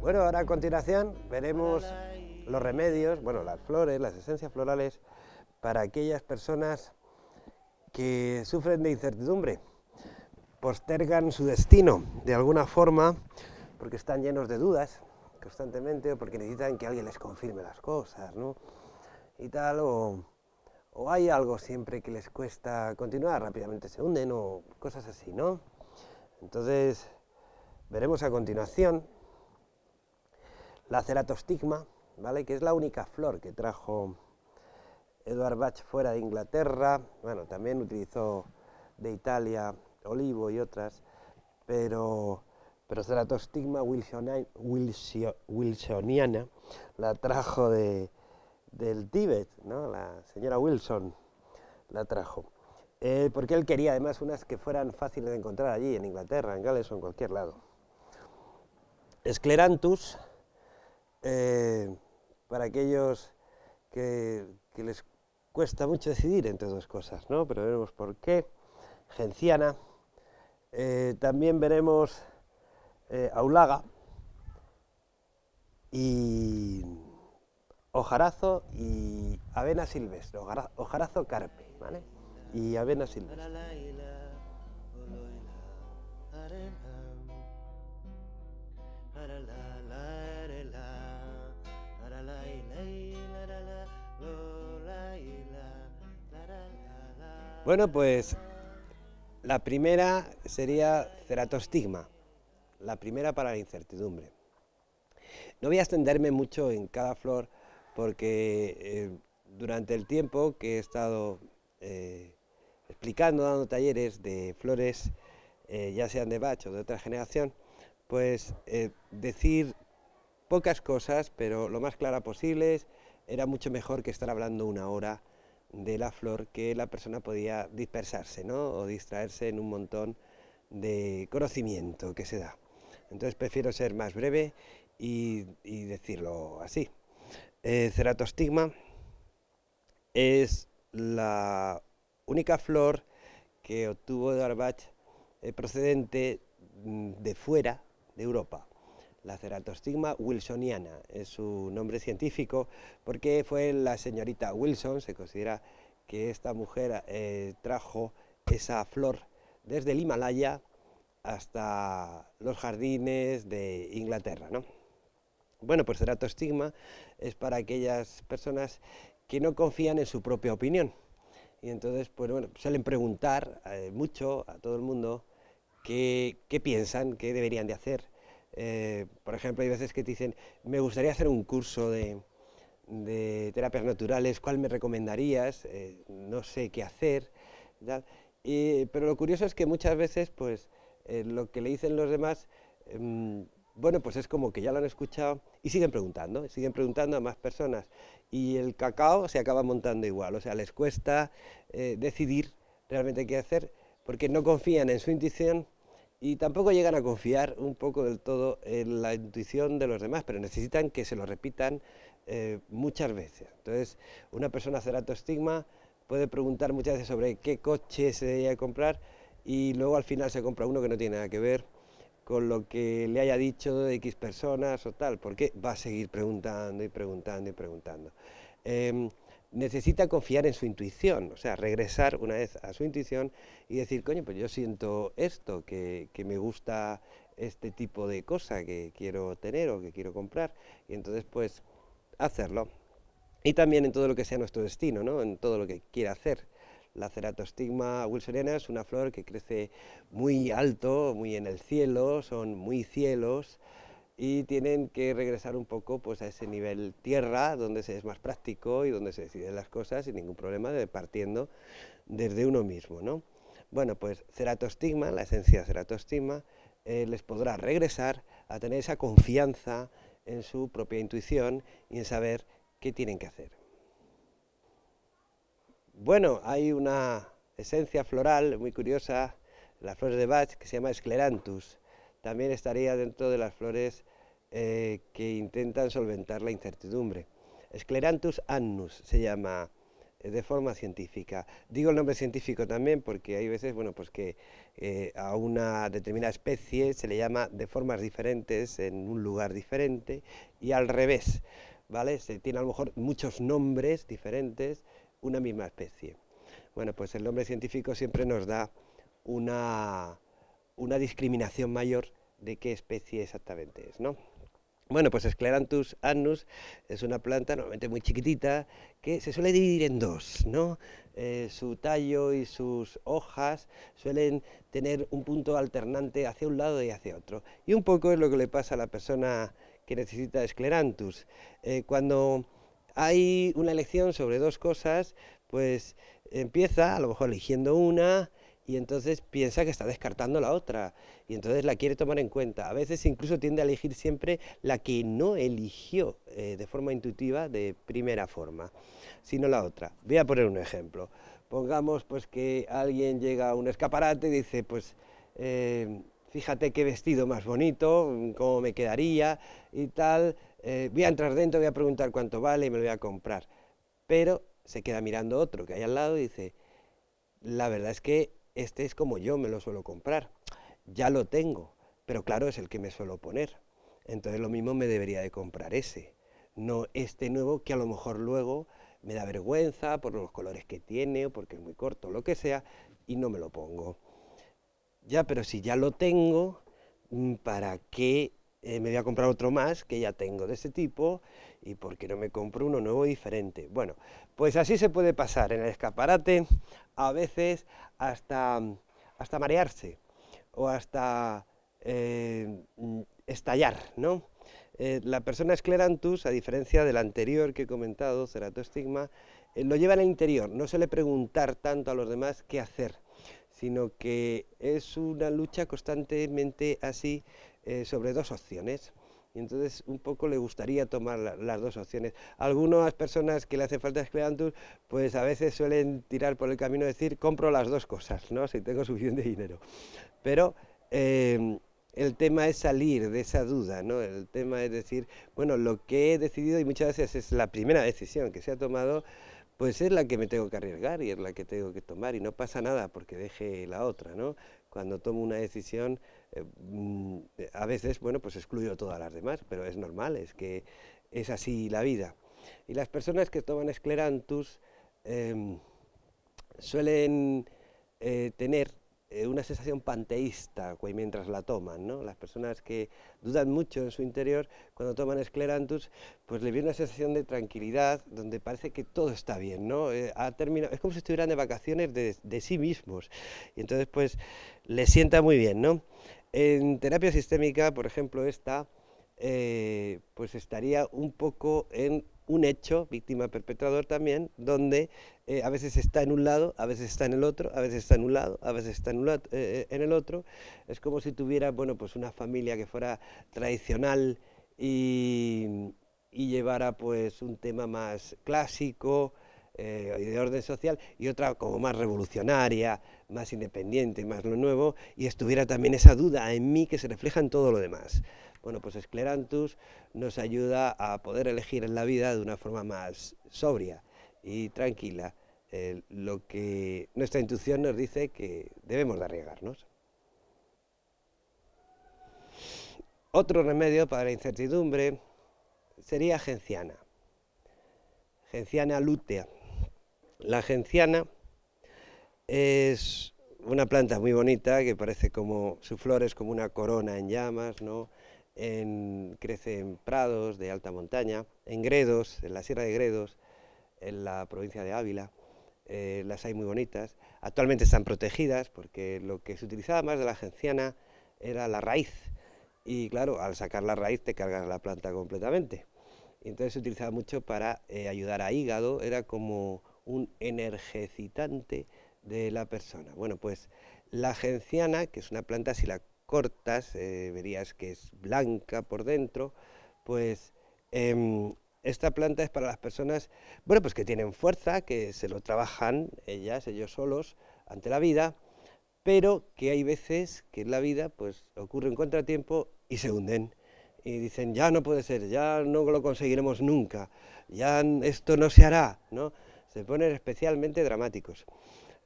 Bueno, ahora a continuación veremos los remedios, bueno, las flores, las esencias florales para aquellas personas que sufren de incertidumbre postergan su destino de alguna forma porque están llenos de dudas constantemente o porque necesitan que alguien les confirme las cosas, ¿no? Y tal, o, hay algo siempre que les cuesta continuar, rápidamente se hunden o cosas así, ¿no? Entonces, veremos a continuación la ceratostigma, ¿vale? Que es la única flor que trajo Edward Bach fuera de Inglaterra, bueno, también utilizó de Italia Olivo y otras, pero, pero Zaratostigma wilsoniana la trajo de, del Tíbet, ¿no? la señora Wilson la trajo. Eh, porque él quería además unas que fueran fáciles de encontrar allí, en Inglaterra, en Gales o en cualquier lado. Esclerantus, eh, para aquellos que, les cuesta mucho decidir entre dos cosas, ¿no? Pero veremos por qué. Genciana, eh, también veremos eh, Aulaga y ojarazo y avena silvestre, ojarazo carpe, ¿vale? Y avena silvestre. Bueno, pues la primera sería ceratostigma, la primera para la incertidumbre. No voy a extenderme mucho en cada flor porque eh, durante el tiempo que he estado eh, explicando, dando talleres de flores, eh, ya sean de Bach o de otra generación, pues decir pocas cosas, pero lo más clara posible era mucho mejor que estar hablando una hora de la flor que la persona podía dispersarse o distraerse en un montón de conocimiento que se da. Entonces prefiero ser más breve y, decirlo así. Eh, ceratostigma es la única flor que obtuvo de Arbach eh, procedente mm, de fuera de Europa la ceratostigma wilsoniana, es su nombre científico, porque fue la señorita Wilson, se considera que esta mujer eh, trajo esa flor desde el Himalaya hasta los jardines de Inglaterra. ¿no? Bueno, pues ceratostigma es para aquellas personas que no confían en su propia opinión. Y entonces, pues bueno, suelen preguntar eh, mucho a todo el mundo qué piensan, qué deberían de hacer eh, por ejemplo, hay veces que te dicen, me gustaría hacer un curso de, terapias naturales, ¿cuál me recomendarías? Eh, no sé qué hacer. pero lo curioso es que muchas veces, pues, eh, lo que le dicen los demás, em, bueno, pues es como que ya lo han escuchado y siguen preguntando, siguen preguntando a más personas. Y el cacao se acaba montando igual, o sea, les cuesta decidir realmente qué hacer porque no confían en su intuición y tampoco llegan a confiar un poco del todo en la intuición de los demás, pero necesitan que se lo repitan eh, muchas veces. Entonces, una persona estigma puede preguntar muchas veces sobre qué coche se debería comprar y luego al final se compra uno que no tiene nada que ver con lo que le haya dicho de X personas o tal, porque va a seguir preguntando y preguntando y preguntando. Em, necesita confiar en su intuición, o sea, regresar una vez a su intuición y decir, coño, pues yo siento esto, que, me gusta este tipo de cosa que quiero tener o que quiero comprar, y entonces pues hacerlo. Y también en todo lo que sea nuestro destino, ¿no? en todo lo que quiera hacer. La ceratostigma wilsoniana es una flor que crece muy alto, muy en el cielo, son muy cielos, y tienen que regresar un poco pues a ese nivel tierra donde se es más práctico y donde se deciden las cosas sin ningún problema de partiendo desde uno mismo ¿no? bueno pues ceratostigma la esencia de ceratostigma eh, les podrá regresar a tener esa confianza en su propia intuición y en saber qué tienen que hacer bueno hay una esencia floral muy curiosa las flores de Bach que se llama esclerantus también estaría dentro de las flores eh, que intentan solventar la incertidumbre. Esclerantus annus se llama eh, de forma científica. Digo el nombre científico también porque hay veces bueno, pues que eh, a una determinada especie se le llama de formas diferentes en un lugar diferente y al revés. ¿vale? Se tiene a lo mejor muchos nombres diferentes una misma especie. Bueno, pues el nombre científico siempre nos da una, una discriminación mayor de qué especie exactamente es, ¿no? Bueno, pues escleranthus annus es una planta normalmente muy chiquitita que se suele dividir en dos, ¿no? Eh, su tallo y sus hojas suelen tener un punto alternante hacia un lado y hacia otro. Y un poco es lo que le pasa a la persona que necesita escleranthus. Eh, cuando hay una elección sobre dos cosas, pues empieza a lo mejor eligiendo una, y entonces piensa que está descartando la otra y entonces la quiere tomar en cuenta. A veces incluso tiende a elegir siempre la que no eligió eh, de forma intuitiva de primera forma, sino la otra. Voy a poner un ejemplo. Pongamos pues que alguien llega a un escaparate y dice pues eh, fíjate qué vestido más bonito, mm, cómo me quedaría y tal. Eh, voy a entrar dentro, voy a preguntar cuánto vale y me lo voy a comprar. Pero se queda mirando otro que hay al lado y dice, la verdad es que este es como yo me lo suelo comprar, ya lo tengo, pero claro, es el que me suelo poner. Entonces lo mismo me debería de comprar ese, no este nuevo que a lo mejor luego me da vergüenza por los colores que tiene o porque es muy corto, lo que sea, y no me lo pongo. Ya, pero si ya lo tengo, mm, ¿para qué eh, me voy a comprar otro más que ya tengo de ese tipo y por qué no me compro uno nuevo diferente. Bueno, pues así se puede pasar en el escaparate a veces hasta, hasta marearse o hasta eh, estallar, ¿no? Eh, la persona esclerantus, a diferencia del anterior que he comentado, ceratostigma, lo lleva en el interior, no se le preguntar tanto a los demás qué hacer, sino que es una lucha constantemente así eh, sobre dos opciones. Y entonces un poco le gustaría tomar las dos opciones. Algunas personas que le hace falta escleantus, pues a veces suelen tirar por el camino y decir, compro las dos cosas, ¿no? si tengo suficiente dinero. Pero eh, el tema es salir de esa duda, ¿no? El tema es decir, bueno, lo que he decidido, y muchas veces es la primera decisión que se ha tomado, pues es la que me tengo que arriesgar y es la que tengo que tomar, y no pasa nada porque deje la otra, ¿no? Cuando tomo una decisión, eh, mm, a veces, bueno, pues excluyo todas las demás, pero es normal, es que es así la vida. Y las personas que toman esclerantus em, suelen eh, tener eh, una sensación panteísta mientras la toman. ¿no? Las personas que dudan mucho en su interior, cuando toman esclerantus, pues le viene una sensación de tranquilidad, donde parece que todo está bien. ¿no? ha terminado, es como si estuvieran de vacaciones de, de, sí mismos. Y entonces, pues, les sienta muy bien. ¿no? En terapia sistémica, por ejemplo, esta eh, pues estaría un poco en un hecho, víctima-perpetrador también, donde eh, a veces está en un lado, a veces está en el otro, a veces está en un lado, a veces está en, eh, el otro. Es como si tuviera, pues una familia que fuera tradicional y, y llevara pues un tema más clásico, y eh, de orden social, y otra como más revolucionaria, más independiente, más lo nuevo, y estuviera también esa duda en mí que se refleja en todo lo demás. Bueno, pues Esclerantus nos ayuda a poder elegir en la vida de una forma más sobria y tranquila eh, lo que nuestra intuición nos dice que debemos de arriesgarnos. Otro remedio para la incertidumbre sería genciana, genciana lutea, la genciana es una planta muy bonita que parece como, su flor es como una corona en llamas, ¿no? crece en prados de alta montaña, en Gredos, en la Sierra de Gredos, en la provincia de Ávila. Eh, las hay muy bonitas. Actualmente están protegidas porque lo que se utilizaba más de la genciana era la raíz. Y claro, al sacar la raíz te cargas la planta completamente. Entonces se utilizaba mucho para eh, ayudar a hígado, era como un energecitante de la persona. Bueno, pues la genciana, que es una planta, si la cortas, eh, verías que es blanca por dentro, pues em, esta planta es para las personas, bueno, pues que tienen fuerza, que se lo trabajan ellas, ellos solos, ante la vida, pero que hay veces que en la vida pues ocurre un contratiempo y se hunden. Y dicen, ya no puede ser, ya no lo conseguiremos nunca, ya esto no se hará, ¿no? se ponen especialmente dramáticos.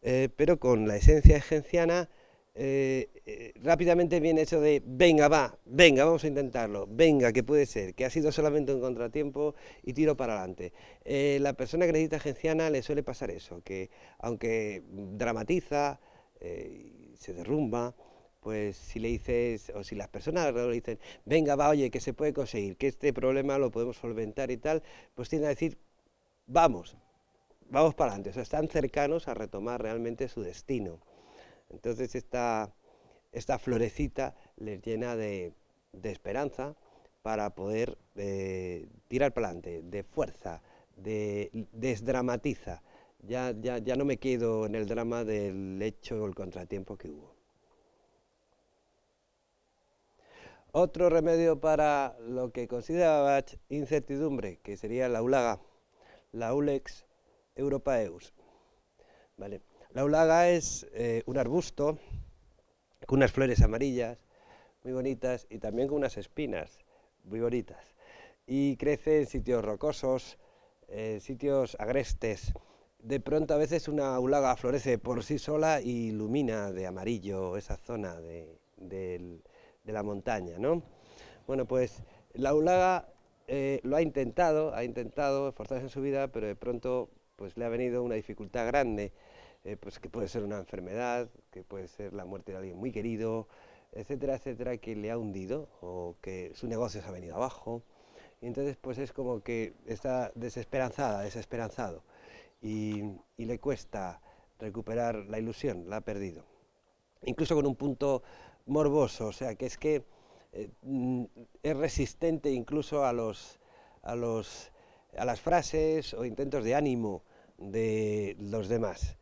Eh, pero con la esencia agenciana eh, eh, rápidamente viene eso de, venga, va, venga, vamos a intentarlo, venga, que puede ser, que ha sido solamente un contratiempo y tiro para adelante. la persona que necesita egenciana le suele pasar eso, que aunque dramatiza, se derrumba, pues si le dices, o si las personas le dicen, venga, va, oye, que se puede conseguir, que este problema lo podemos solventar y tal, pues tiende a decir, vamos, vamos para adelante, están cercanos a retomar realmente su destino. Entonces esta, florecita les llena de, esperanza para poder eh, tirar para adelante, de fuerza, de desdramatiza. Ya, ya, ya no me quedo en el drama del hecho o el contratiempo que hubo. Otro remedio para lo que consideraba incertidumbre, que sería la ulaga, la ulex, europaeus. ¿Vale? La ulaga es eh, un arbusto con unas flores amarillas muy bonitas y también con unas espinas muy bonitas. Y crece en sitios rocosos, en sitios agrestes. De pronto a veces una ulaga florece por sí sola y ilumina de amarillo esa zona de, la montaña. ¿no? Bueno, pues la ulaga eh, lo ha intentado, ha intentado esforzarse en su vida, pero de pronto pues le ha venido una dificultad grande, eh, pues que puede ser una enfermedad, que puede ser la muerte de alguien muy querido, etcétera, etcétera, que le ha hundido o que su negocio se ha venido abajo. Y entonces pues es como que está desesperanzada, desesperanzado y, le cuesta recuperar la ilusión, la ha perdido. Incluso con un punto morboso, o sea que es que eh, mm, es resistente incluso a los, a a las frases o intentos de ánimo de los demás.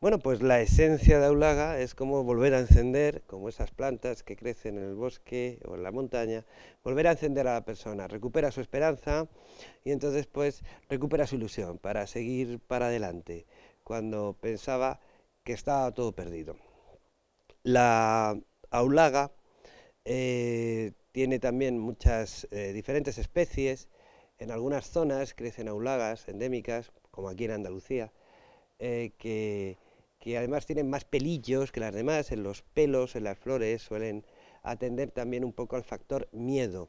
Bueno, pues la esencia de Aulaga es como volver a encender, como esas plantas que crecen en el bosque o en la montaña, volver a encender a la persona, recupera su esperanza y entonces pues recupera su ilusión para seguir para adelante cuando pensaba que estaba todo perdido. La Aulaga eh, tiene también muchas eh, diferentes especies, en algunas zonas crecen aulagas endémicas, como aquí en Andalucía, eh, que, además tienen más pelillos que las demás, en los pelos, en las flores, suelen atender también un poco al factor miedo.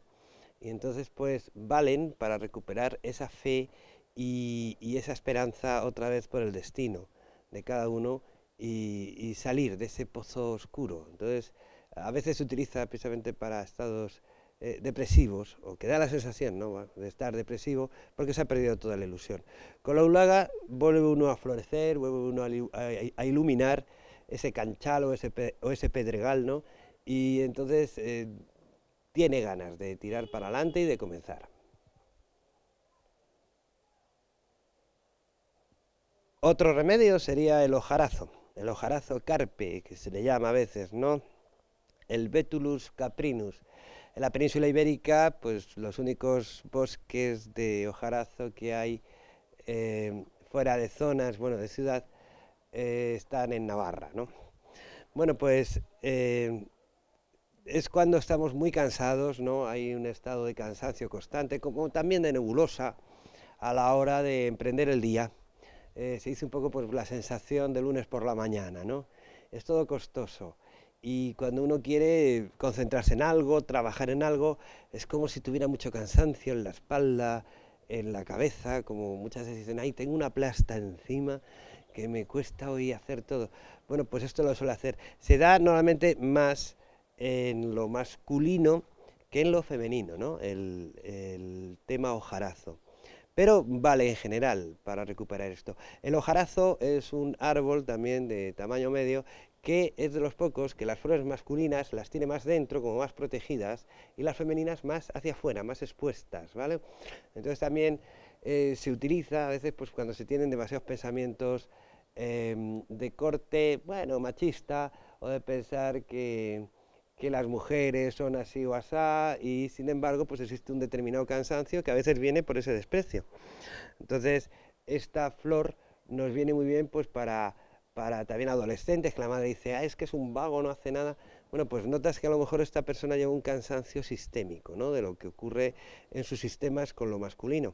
Y entonces pues valen para recuperar esa fe y, esa esperanza otra vez por el destino de cada uno y, y salir de ese pozo oscuro. Entonces a veces se utiliza precisamente para estados eh, depresivos, o que da la sensación de estar depresivo, porque se ha perdido toda la ilusión. Con la ulaga vuelve uno a florecer, vuelve uno a, iluminar ese canchal o ese, pedregal, ¿no? y entonces eh, tiene ganas de tirar para adelante y de comenzar. Otro remedio sería el hojarazo, el hojarazo carpe, que se le llama a veces, ¿no? El Betulus caprinus. En la península ibérica, pues los únicos bosques de hojarazo que hay eh, fuera de zonas, bueno, de ciudad, eh, están en Navarra, Bueno, pues eh, es cuando estamos muy cansados, ¿no? Hay un estado de cansancio constante, como también de nebulosa a la hora de emprender el día. se dice un poco por pues, la sensación de lunes por la mañana, ¿no? Es todo costoso y cuando uno quiere concentrarse en algo, trabajar en algo, es como si tuviera mucho cansancio en la espalda, en la cabeza, como muchas veces dicen, ay, tengo una plasta encima que me cuesta hoy hacer todo. Bueno, pues esto lo suele hacer. Se da normalmente más en lo masculino que en lo femenino, ¿no? El, el, tema hojarazo. Pero vale en general para recuperar esto. El hojarazo es un árbol también de tamaño medio que es de los pocos que las flores masculinas las tiene más dentro, como más protegidas, y las femeninas más hacia afuera, más expuestas, ¿vale? Entonces también eh, se utiliza a veces pues, cuando se tienen demasiados pensamientos em, de corte, bueno, machista, o de pensar que, las mujeres son así o asá y sin embargo pues existe un determinado cansancio que a veces viene por ese desprecio. Entonces esta flor nos viene muy bien pues para para también adolescentes, que la madre dice, ah, es que es un vago, no hace nada. Bueno, pues notas que a lo mejor esta persona lleva un cansancio sistémico, ¿no? De lo que ocurre en sus sistemas con lo masculino.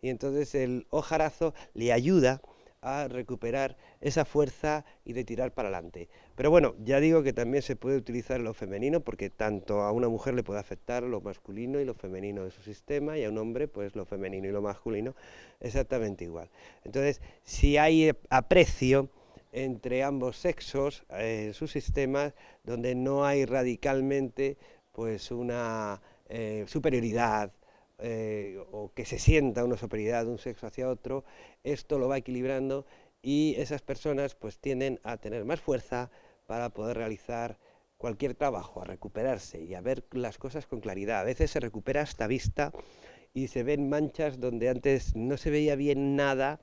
Y entonces el hojarazo le ayuda a recuperar esa fuerza y de tirar para adelante. Pero bueno, ya digo que también se puede utilizar lo femenino porque tanto a una mujer le puede afectar lo masculino y lo femenino de su sistema y a un hombre pues lo femenino y lo masculino exactamente igual. Entonces, si hay aprecio, entre ambos sexos en eh, sus sistemas, donde no hay radicalmente pues una eh, superioridad eh, o que se sienta una superioridad de un sexo hacia otro, esto lo va equilibrando y esas personas pues tienden a tener más fuerza para poder realizar cualquier trabajo, a recuperarse y a ver las cosas con claridad. A veces se recupera hasta vista y se ven manchas donde antes no se veía bien nada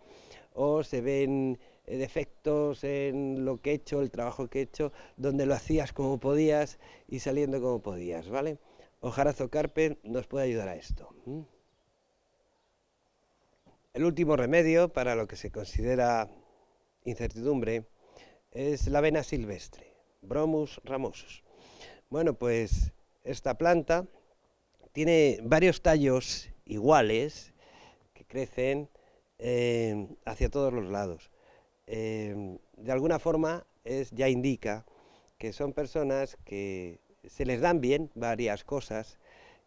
o se ven eh, defectos en lo que he hecho, el trabajo que he hecho, donde lo hacías como podías y saliendo como podías, ¿vale? Ojarazo carpe nos puede ayudar a esto. El último remedio para lo que se considera incertidumbre es la avena silvestre, Bromus ramosus. Bueno, pues esta planta tiene varios tallos iguales que crecen eh, hacia todos los lados. Em, de alguna forma es, ya indica que son personas que se les dan bien varias cosas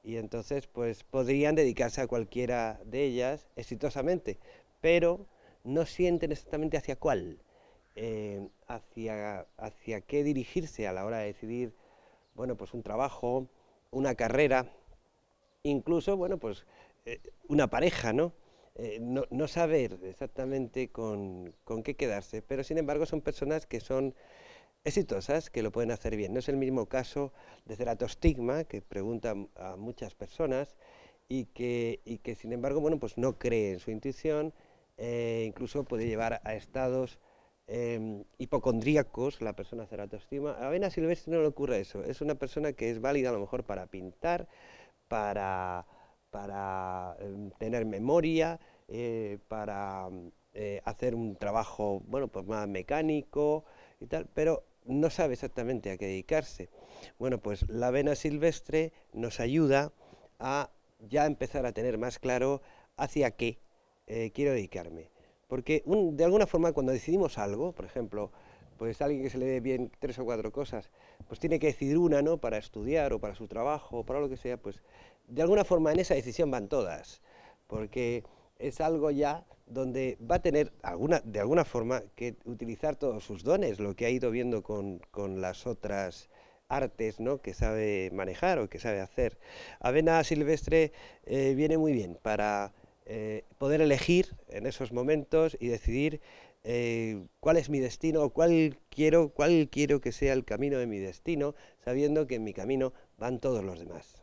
y entonces pues podrían dedicarse a cualquiera de ellas exitosamente, pero no sienten exactamente hacia cuál, em, hacia, qué dirigirse a la hora de decidir, bueno, pues un trabajo, una carrera, incluso, bueno, pues eh, una pareja, ¿no? Eh, no, saber exactamente con, qué quedarse, pero sin embargo son personas que son exitosas, que lo pueden hacer bien. No es el mismo caso de ceratostigma, que pregunta a muchas personas y que, que sin embargo bueno, pues no cree en su intuición, eh, incluso puede llevar a estados em, hipocondríacos la persona ceratostigma. A Avena Silvestre no le ocurre eso, es una persona que es válida a lo mejor para pintar, para para em, tener memoria, eh, para mm, eh, hacer un trabajo bueno, pues más mecánico y tal, pero no sabe exactamente a qué dedicarse. Bueno, pues la vena silvestre nos ayuda a ya empezar a tener más claro hacia qué eh, quiero dedicarme. Porque de alguna forma cuando decidimos algo, por ejemplo, pues alguien que se le dé bien tres o cuatro cosas, pues tiene que decidir una, ¿no? Para estudiar o para su trabajo o para lo que sea, pues de alguna forma en esa decisión van todas, porque es algo ya donde va a tener de alguna forma que utilizar todos sus dones, lo que ha ido viendo con, las otras artes ¿no? que sabe manejar o que sabe hacer. Avena silvestre eh, viene muy bien para eh, poder elegir en esos momentos y decidir eh, cuál es mi destino, cuál quiero, cuál quiero que sea el camino de mi destino, sabiendo que en mi camino van todos los demás.